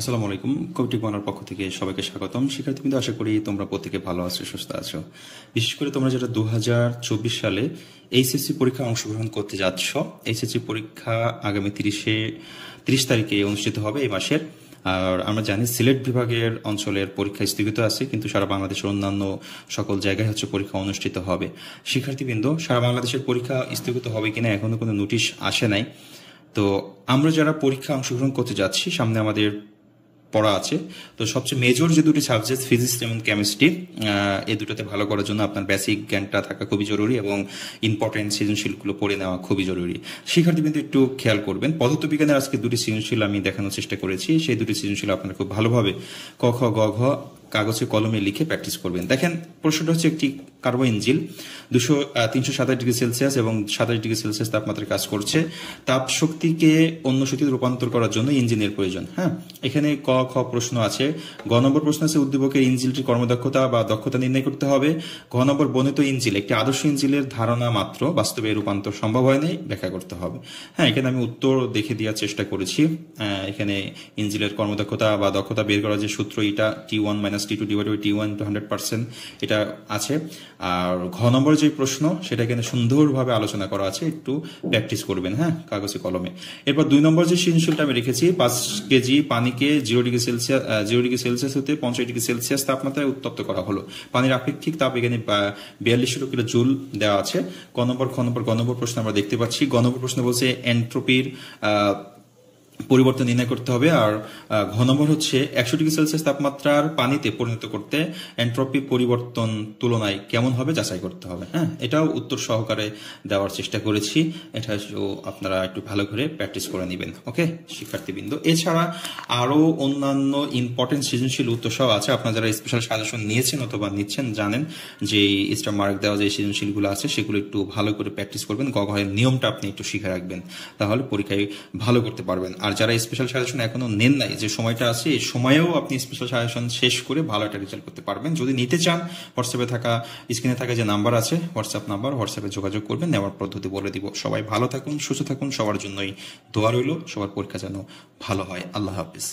আসসালামু আলাইকুম কবিটি বানার পক্ষ থেকে সবাইকে স্বাগতম শিক্ষার্থী কিন্তু আশা করি তোমরা প্রত্যেকে ভালো আছো সুস্থ আছো বিশেষ করে তোমরা যারা দু সালে এইচএসসি পরীক্ষা অংশগ্রহণ করতে যাচ্ছ এইচএসসি পরীক্ষা আগামী তিরিশে তিরিশ তারিখে অনুষ্ঠিত হবে এই মাসের আর আমরা জানি সিলেট বিভাগের অঞ্চলের পরীক্ষা স্থগিত আছে কিন্তু সারা বাংলাদেশের অন্যান্য সকল জায়গায় হচ্ছে পরীক্ষা অনুষ্ঠিত হবে শিক্ষার্থীবৃন্দ সারা বাংলাদেশের পরীক্ষা স্থগিত হবে কিনা এখনো কোনো নোটিশ আসে নাই তো আমরা যারা পরীক্ষা অংশগ্রহণ করতে যাচ্ছি সামনে আমাদের পড়া আছে তো সবচেয়ে মেজর যে দুটি সাবজেক্ট ফিজিক্স এবং কেমিস্ট্রি এই দুটোতে ভালো করার জন্য আপনার বেসিক জ্ঞানটা থাকা খুবই জরুরি এবং ইম্পর্টেন্ট সৃজনশীলগুলো পড়ে নেওয়া খুবই জরুরি কিন্তু একটু খেয়াল করবেন পদার্থবিজ্ঞানের আজকে দুটি সৃজনশীল আমি দেখানোর চেষ্টা করেছি সেই দুটি সৃজনশীল আপনারা খুব ভালোভাবে ক খ গ ঘ কাগজে কলমে লিখে প্র্যাকটিস করবেন দেখেন প্রশ্নটা হচ্ছে একটি কার্বো ইঞ্জিল দুশো তিনশো সাতাশ ডিগ্রি সেলসিয়াস এবং সাতাশ ডিগ্রি সেলসিয়াস তাপমাত্রায় কাজ করছে তাপ শক্তিকে অন্য শক্তিতে রূপান্তর করার জন্য ইঞ্জিনের প্রয়োজন হ্যাঁ এখানে ক খ প্রশ্ন আছে গ নম্বর প্রশ্ন আছে উদ্দীপকের ইঞ্জিলটির কর্মদক্ষতা বা দক্ষতা নির্ণয় করতে হবে ঘ নম্বর বনিত ইঞ্জিল একটি আদর্শ ইঞ্জিলের ধারণা মাত্র বাস্তবে রূপান্তর সম্ভব হয়নি ব্যাখ্যা করতে হবে হ্যাঁ এখানে আমি উত্তর দেখে দেওয়ার চেষ্টা করেছি এখানে ইঞ্জিলের কর্মদক্ষতা বা দক্ষতা বের করার যে সূত্র এটা T one minus T two divide by T one two hundred percent এটা আছে আর ঘ নম্বর যে প্রশ্ন সেটা কিন্তু সুন্দরভাবে আলোচনা করা আছে একটু প্র্যাকটিস করবেন হ্যাঁ কাগজে কলমে এরপর দুই নম্বর যে সৃজনশীলটা আমি রেখেছি পাঁচ কেজি পানিকে zero degree Celsius zero degree Celsius হতে পঞ্চাশ ডিগ্রি সেলসিয়াস তাপমাত্রায় উত্তপ্ত করা হলো পানির আপেক্ষিক তাপ এখানে বিয়াল্লিশ কিলো জুল দেওয়া আছে ক নম্বর খ নম্বর গ নম্বর প্রশ্ন আমরা দেখতে পাচ্ছি গ নম্বর প্রশ্ন বলছে এন্ট্রোপির পরিবর্তন নির্ণয় করতে হবে আর ঘ হচ্ছে একশো ডিগ্রি সেলসিয়াস তাপমাত্রার পানিতে পরিণত করতে এন্ট্রপি পরিবর্তন তুলনায় কেমন হবে যাচাই করতে হবে হ্যাঁ এটাও উত্তর সহকারে দেওয়ার চেষ্টা করেছি এটা আপনারা একটু ভালো করে প্র্যাকটিস করে নেবেন ওকে শিক্ষার্থীবৃন্দ এছাড়া আরও অন্যান্য ইম্পর্টেন্ট সৃজনশীল উত্তর সহ আছে আপনারা যারা স্পেশাল সাজেশন নিয়েছেন অথবা নিচ্ছেন জানেন যে স্টার মার্ক দেওয়া যে সৃজনশীলগুলো আছে সেগুলো একটু ভালো করে প্র্যাকটিস করবেন গগহের নিয়মটা আপনি একটু শিখে রাখবেন তাহলে পরীক্ষায় ভালো করতে পারবেন আর যারা স্পেশাল সাজেশন এখনো নেন নাই যে সময়টা আছে এই সময়েও আপনি স্পেশাল সাজেশন শেষ করে ভালো একটা রেজাল্ট করতে পারবেন যদি নিতে চান হোয়াটসঅ্যাপে থাকা স্ক্রিনে থাকা যে নাম্বার আছে হোয়াটসঅ্যাপ নাম্বার হোয়াটসঅ্যাপে যোগাযোগ করবেন নেওয়ার পদ্ধতি বলে দিব সবাই ভালো থাকুন সুস্থ থাকুন সবার জন্যই দোয়া রইল সবার পরীক্ষা যেন ভালো হয় আল্লাহ হাফিজ